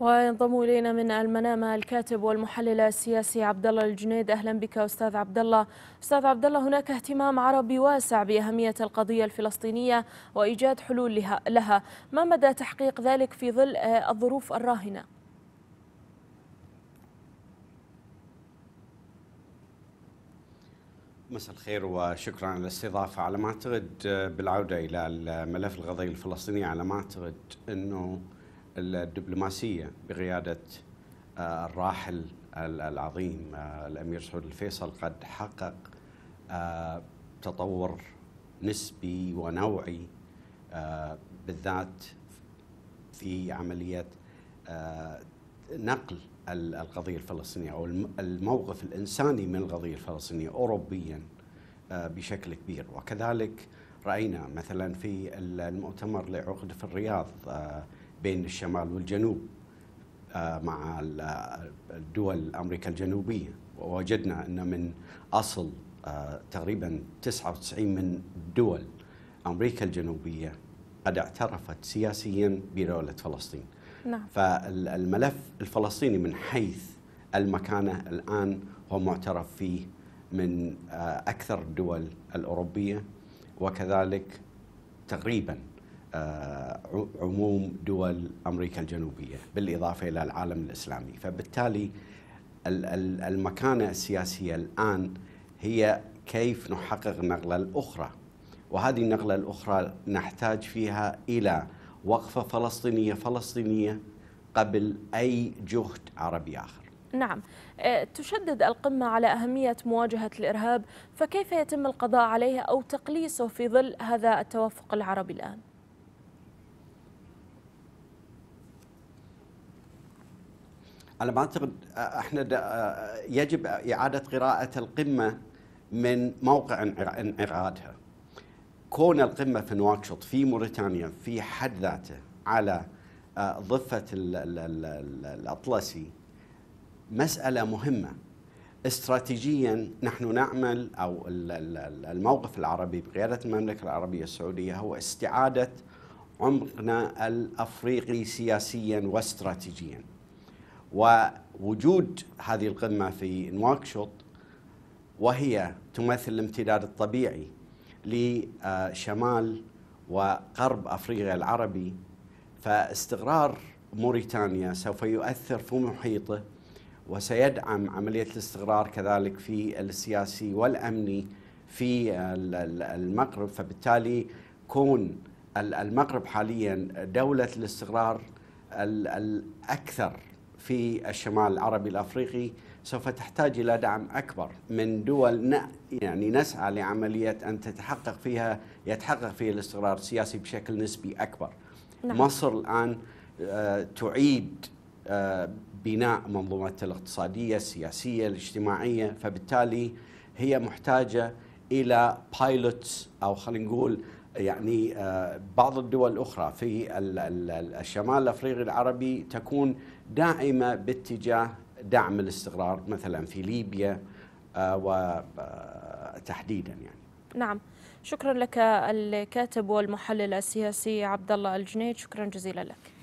وينضم الينا من المنامه الكاتب والمحلل السياسي عبد الله الجنيد اهلا بك استاذ عبد الله استاذ عبد الله هناك اهتمام عربي واسع باهميه القضيه الفلسطينيه وايجاد حلول لها ما مدى تحقيق ذلك في ظل آه، الظروف الراهنه مساء الخير وشكرا على الاستضافة على ما أعتقد آه، بالعودة إلى الملف القضية الفلسطينية على ما أعتقد أنه الدبلوماسية بقيادة آه، الراحل العظيم آه، الأمير سعود الفيصل قد حقق آه، تطور نسبي ونوعي بالذات في عملية نقل القضية الفلسطينية أو الموقف الإنساني من القضية الفلسطينية أوروبيا بشكل كبير وكذلك رأينا مثلا في المؤتمر اللي عقد في الرياض بين الشمال والجنوب آه، مع آه، الدول أمريكا الجنوبية ووجدنا أن من أصل آه، تقريبا 99 من دول أمريكا الجنوبية قد اعترفت سياسيا بدولة فلسطين نعم. فالملف الفلسطيني من حيث المكانة الآن هو معترف فيه من أكثر الدول الأوروبية وكذلك تقريبا آه، عموم دول امريكا الجنوبيه بالاضافه الى العالم الاسلامي فبالتالي المكانه السياسيه الان هي كيف نحقق النقله الاخرى وهذه النقله الاخرى نحتاج فيها الى وقفه فلسطينيه فلسطينيه قبل اي جهد عربي اخر نعم آه، تشدد القمة على أهمية مواجهة الإرهاب فكيف يتم القضاء عليه أو تقليصه في ظل هذا التوافق العربي الآن؟ على ما اعتقد آه، احنا آه، يجب اعاده قراءه القمه من موقع انعقادها. كون القمه في نواكشوط في موريتانيا في حد ذاته على آه، ضفه الاطلسي مساله مهمه. استراتيجيا نحن نعمل او الموقف العربي بقياده المملكه العربيه السعوديه هو استعاده عمقنا الافريقي سياسيا واستراتيجيا. ووجود هذه القمة في نواكشوط وهي تمثل الامتداد الطبيعي لشمال وغرب أفريقيا العربي فاستقرار موريتانيا سوف يؤثر في محيطه وسيدعم عملية الاستقرار كذلك في السياسي والأمني في المغرب فبالتالي كون المغرب حاليا دولة الاستقرار الأكثر في الشمال العربي الافريقي سوف تحتاج الى دعم اكبر من دول يعني نسعى لعمليه ان تتحقق فيها يتحقق فيها الاستقرار السياسي بشكل نسبي اكبر. نعم. مصر الان آه، تعيد آه، بناء منظومتها الاقتصاديه، السياسيه، الاجتماعيه، فبالتالي هي محتاجه الى بايلوتس او خلينا نقول يعني آه, بعض الدول الأخرى في الشمال الأفريقي العربي تكون داعمة باتجاه دعم الاستقرار مثلا في ليبيا آه, وتحديدا آه, يعني نعم شكرا لك الكاتب والمحلل السياسي عبد الله الجنيد شكرا جزيلا لك